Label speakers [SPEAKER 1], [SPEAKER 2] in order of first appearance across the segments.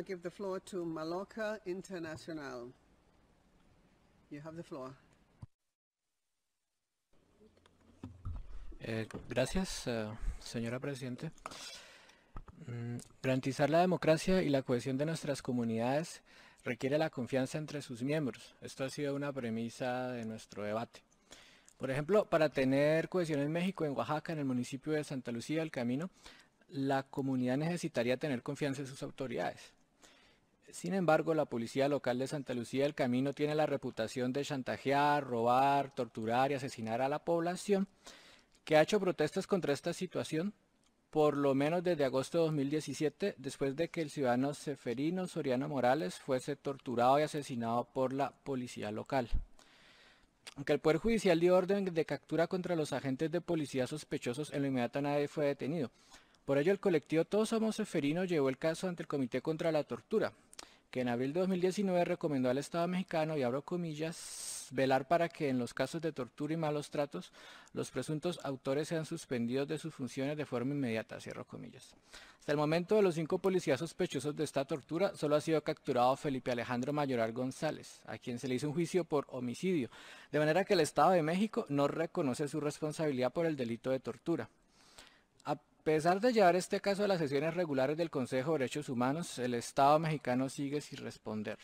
[SPEAKER 1] give the floor to Internacional. You have the floor. Eh, gracias, eh, señora Presidente. Mm, garantizar la democracia y la cohesión de nuestras comunidades requiere la confianza entre sus miembros. Esto ha sido una premisa de nuestro debate. Por ejemplo, para tener cohesión en México, en Oaxaca, en el municipio de Santa Lucía, del Camino, la comunidad necesitaría tener confianza en sus autoridades. Sin embargo, la policía local de Santa Lucía del Camino tiene la reputación de chantajear, robar, torturar y asesinar a la población, que ha hecho protestas contra esta situación por lo menos desde agosto de 2017, después de que el ciudadano Seferino Soriano Morales fuese torturado y asesinado por la policía local. Aunque el Poder Judicial dio orden de captura contra los agentes de policía sospechosos, en lo inmediato nadie fue detenido. Por ello, el colectivo Todos Somos Eferinos llevó el caso ante el Comité contra la Tortura, que en abril de 2019 recomendó al Estado mexicano, y abro comillas, velar para que en los casos de tortura y malos tratos los presuntos autores sean suspendidos de sus funciones de forma inmediata, cierro comillas. Hasta el momento de los cinco policías sospechosos de esta tortura, solo ha sido capturado Felipe Alejandro Mayoral González, a quien se le hizo un juicio por homicidio, de manera que el Estado de México no reconoce su responsabilidad por el delito de tortura. A pesar de llevar este caso a las sesiones regulares del Consejo de Derechos Humanos, el Estado mexicano sigue sin responder.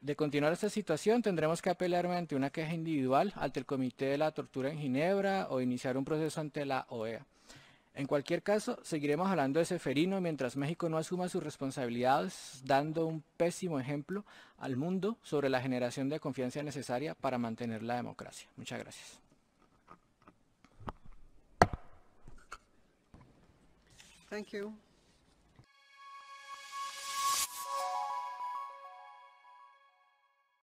[SPEAKER 1] De continuar esta situación, tendremos que apelar ante una queja individual ante el Comité de la Tortura en Ginebra o iniciar un proceso ante la OEA. En cualquier caso, seguiremos hablando de ferino mientras México no asuma sus responsabilidades, dando un pésimo ejemplo al mundo sobre la generación de confianza necesaria para mantener la democracia. Muchas gracias. Thank you.